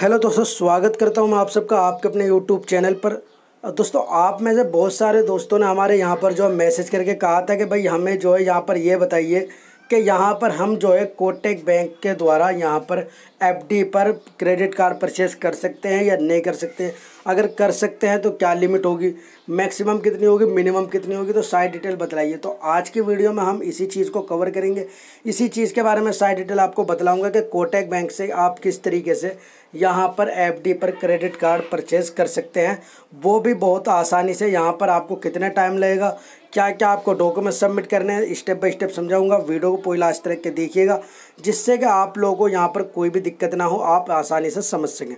hello दोस्तों स्वागत करता हूं मैं आप सबका आपके अपने यूट्यूब चैनल पर दोस्तों आप में से बहुत सारे दोस्तों ने हमारे यहाँ पर जो मैसेज करके कहा था कि भाई हमें जो है यहाँ पर ये बताइए कि यहाँ पर हम जो है कोटेक बैंक के द्वारा यहाँ पर एफडी पर क्रेडिट कार्ड परचेस कर सकते हैं या नहीं कर सकते हैं अगर कर सकते हैं तो क्या लिमिट होगी मैक्सिमम कितनी होगी मिनिमम कितनी होगी तो सारी डिटेल बतलाइए तो आज की वीडियो में हम इसी चीज़ को कवर करेंगे इसी चीज़ के बारे में सारी डिटेल आपको बतलाऊँगा कि कोटेक बैंक से आप किस तरीके से यहाँ पर एफ पर क्रेडिट कार्ड परचेस कर सकते हैं वो भी बहुत आसानी से यहाँ पर आपको कितना टाइम लगेगा क्या क्या आपको डॉक्यूमेंट सबमिट करने हैं स्टेप बाय स्टेप समझाऊंगा वीडियो को पूरी लास्ट तक के देखिएगा जिससे कि आप लोगों को यहाँ पर कोई भी दिक्कत ना हो आप आसानी से समझ सकें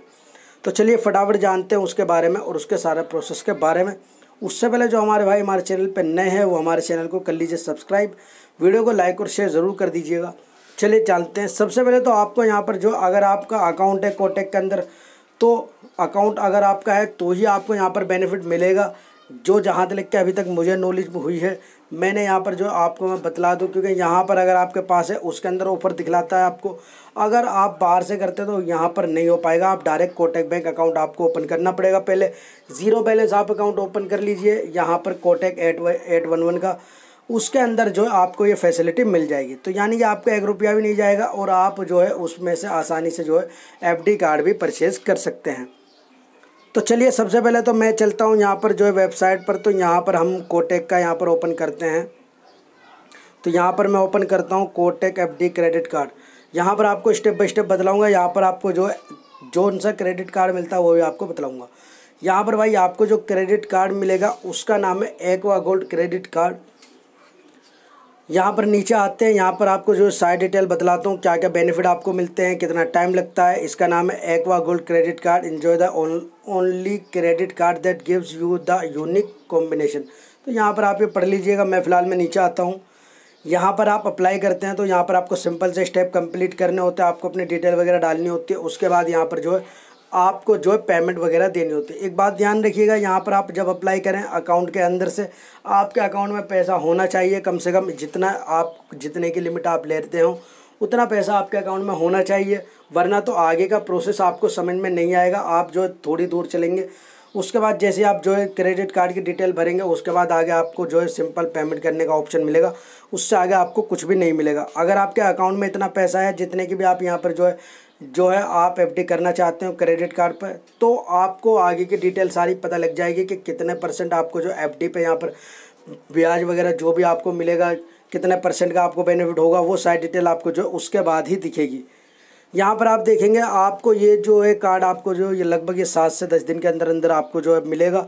तो चलिए फटाफट जानते हैं उसके बारे में और उसके सारे प्रोसेस के बारे में उससे पहले जो हमारे भाई हमारे चैनल पर नए हैं वो हमारे चैनल को कर लीजिए सब्सक्राइब वीडियो को लाइक और शेयर ज़रूर कर दीजिएगा चलिए जानते हैं सबसे पहले तो आपको यहाँ पर जो अगर आपका अकाउंट है कोटेक के अंदर तो अकाउंट अगर आपका है तो ही आपको यहाँ पर बेनिफिट मिलेगा जो जहाँ तक के अभी तक मुझे नॉलेज हुई है मैंने यहाँ पर जो आपको मैं बतला दूँ क्योंकि यहाँ पर अगर आपके पास है उसके अंदर ऑफर दिखलाता है आपको अगर आप बाहर से करते तो यहाँ पर नहीं हो पाएगा आप डायरेक्ट कोटेक बैंक अकाउंट आपको ओपन करना पड़ेगा पहले ज़ीरो बैलेंस आप अकाउंट ओपन कर लीजिए यहाँ पर Kotak eight eight one one का उसके अंदर जो है आपको ये फैसिलिटी मिल जाएगी तो यानी कि आपका एक रुपया भी नहीं जाएगा और आप जो है उसमें से आसानी से जो है डी कार्ड भी परचेज़ कर सकते हैं तो चलिए सबसे पहले तो मैं चलता हूँ यहाँ पर जो है वेबसाइट पर तो यहाँ पर हम कोटेक का यहाँ पर ओपन करते हैं तो यहाँ पर मैं ओपन करता हूँ कोटेक एफ क्रेडिट कार्ड यहाँ पर आपको स्टेप बाई स्टेप बतलाऊँगा यहाँ पर आपको जो जो उनसा क्रेडिट कार्ड मिलता है वो भी आपको बतलाऊँगा यहाँ पर भाई आपको जो क्रेडिट कार्ड मिलेगा उसका नाम है एक्वा गोल्ड क्रेडिट कार्ड यहाँ पर नीचे आते हैं यहाँ पर आपको जो साइड डिटेल बतलाता हूँ क्या क्या बेनिफिट आपको मिलते हैं कितना टाइम लगता है इसका नाम है aqua gold credit card enjoy the only credit card that gives you the unique combination तो यहाँ पर आप ये पढ़ लीजिएगा मैं फ़िलहाल में नीचे आता हूँ यहाँ पर आप अप्लाई करते हैं तो यहाँ पर आपको सिंपल से स्टेप कंप्लीट करने होते हैं आपको अपनी डिटेल वगैरह डालनी होती है उसके बाद यहाँ पर जो है आपको जो है पेमेंट वगैरह देनी होती है एक बात ध्यान रखिएगा यहाँ पर आप जब अप्लाई करें अकाउंट के अंदर से आपके अकाउंट में पैसा होना चाहिए कम से कम जितना आप जितने की लिमिट आप लेते हो उतना पैसा आपके अकाउंट में होना चाहिए वरना तो आगे का प्रोसेस आपको समझ में नहीं आएगा आप जो थोड़ी दूर चलेंगे उसके बाद जैसे आप जो है क्रेडिट कार्ड की डिटेल भरेंगे उसके बाद आगे आपको जो है सिंपल पेमेंट करने का ऑप्शन मिलेगा उससे आगे आपको कुछ भी नहीं मिलेगा अगर आपके अकाउंट में इतना पैसा है जितने की भी आप यहाँ पर जो है जो है आप एफ करना चाहते हो क्रेडिट कार्ड पर तो आपको आगे की डिटेल सारी पता लग जाएगी कि कितने परसेंट आपको जो एफ डी पर यहाँ पर ब्याज वगैरह जो भी आपको मिलेगा कितने परसेंट का आपको बेनिफिट होगा वो सारी डिटेल आपको जो उसके बाद ही दिखेगी यहाँ पर आप देखेंगे आपको ये जो है कार्ड आपको जो ये लगभग ये सात से दस दिन के अंदर अंदर आपको जो है मिलेगा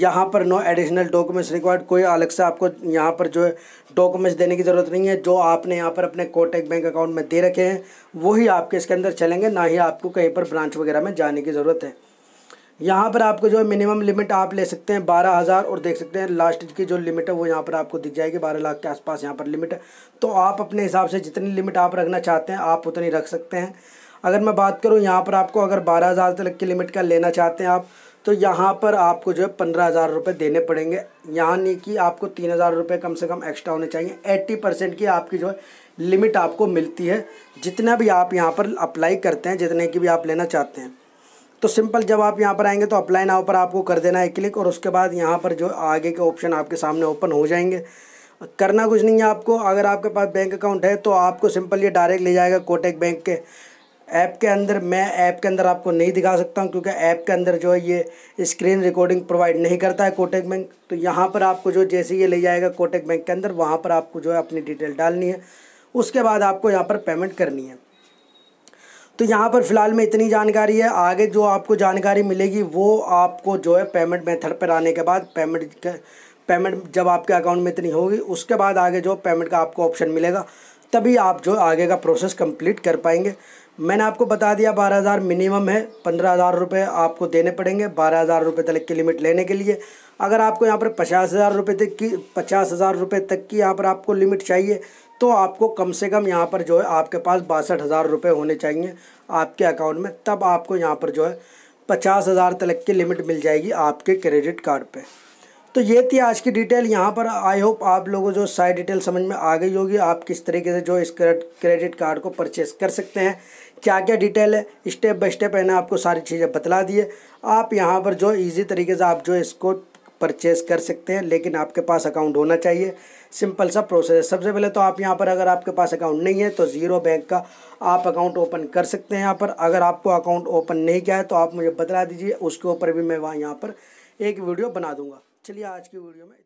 यहाँ पर नो एडिशनल डॉक्यूमेंट्स रिक्वायर्ड कोई अलग से आपको यहाँ पर जो है डॉक्यूमेंट्स देने की ज़रूरत नहीं है जो आपने यहाँ पर अपने कोटेक बैंक अकाउंट में दे रखे हैं वही आपके इसके अंदर चलेंगे ना ही आपको कहीं पर ब्रांच वगैरह में जाने की ज़रूरत है यहाँ पर आपको जो है मिनिमम लिमिट आप ले सकते हैं बारह हज़ार और देख सकते हैं लास्ट की जो लिमिट है वो यहाँ पर आपको दिख जाएगी बारह लाख के आसपास यहाँ पर लिमिट है तो आप अपने हिसाब से जितनी लिमिट आप रखना चाहते हैं आप उतनी रख सकते हैं अगर मैं बात करूँ यहाँ पर आपको अगर बारह हज़ार तक की लिमिट का लेना चाहते हैं आप तो यहाँ पर आपको जो है पंद्रह हज़ार रुपये देने पड़ेंगे यहाँ नहीं कि आपको तीन हज़ार रुपये कम से कम एक्स्ट्रा होने चाहिए एट्टी परसेंट की आपकी जो है लिमिट आपको मिलती है जितना भी आप यहाँ पर अप्लाई करते हैं जितने की भी आप लेना चाहते हैं तो सिंपल जब आप यहाँ पर आएंगे तो अप्लाई नाव पर आपको कर देना है क्लिक और उसके बाद यहाँ पर जो आगे के ऑप्शन आपके सामने ओपन हो जाएंगे करना कुछ नहीं है आपको अगर आपके पास बैंक अकाउंट है तो आपको सिंपल ये डायरेक्ट ले जाएगा कोटेक बैंक के ऐप के अंदर मैं ऐप के अंदर आपको नहीं दिखा सकता हूँ क्योंकि ऐप के अंदर जो है ये स्क्रीन रिकॉर्डिंग प्रोवाइड नहीं करता है कोटेक बैंक तो यहाँ पर आपको जो जैसे ये ले जाएगा कोटेक बैंक के अंदर वहाँ पर आपको जो है अपनी डिटेल डालनी है उसके बाद आपको यहाँ पर पेमेंट करनी है तो यहाँ पर फ़िलहाल में इतनी जानकारी है आगे जो आपको जानकारी मिलेगी वो आपको जो है पेमेंट मेथड पर आने के बाद पेमेंट के पेमेंट जब आपके अकाउंट में इतनी होगी उसके बाद आगे जो पेमेंट का आपको ऑप्शन मिलेगा तभी आप जो आगे का प्रोसेस कंप्लीट कर पाएंगे मैंने आपको बता दिया बारह हज़ार मिनिमम है पंद्रह हज़ार रुपये आपको देने पड़ेंगे बारह हज़ार रुपये तक की लिमिट लेने के लिए अगर आपको यहाँ पर पचास हज़ार रुपये तक की पचास हज़ार रुपये तक की यहाँ पर आपको लिमिट चाहिए तो आपको कम से कम यहाँ पर जो है आपके पास बासठ हज़ार रुपये होने चाहिए आपके अकाउंट में तब आपको यहाँ पर जो है पचास हज़ार तक की लिमिट मिल जाएगी आपके क्रेडिट कार्ड पे तो ये थी आज की डिटेल यहाँ पर आई होप आप लोगों जो सारी डिटेल समझ में आ गई होगी आप किस तरीके से जो इस क्रेडिट कार्ड को परचेस कर सकते हैं क्या क्या डिटेल है स्टेप बाय स्टेप मैंने आपको सारी चीज़ें बतला दिए आप यहाँ पर जो इजी तरीके से आप जो इसको परचेस कर सकते हैं लेकिन आपके पास अकाउंट होना चाहिए सिंपल सा प्रोसेस है सबसे पहले तो आप यहाँ पर अगर आपके पास अकाउंट नहीं है तो ज़ीरो बैंक का आप अकाउंट ओपन कर सकते हैं यहाँ पर अगर आपको अकाउंट ओपन नहीं किया है तो आप मुझे बता दीजिए उसके ऊपर भी मैं वहाँ यहाँ पर एक वीडियो बना दूँगा चलिए आज की वीडियो में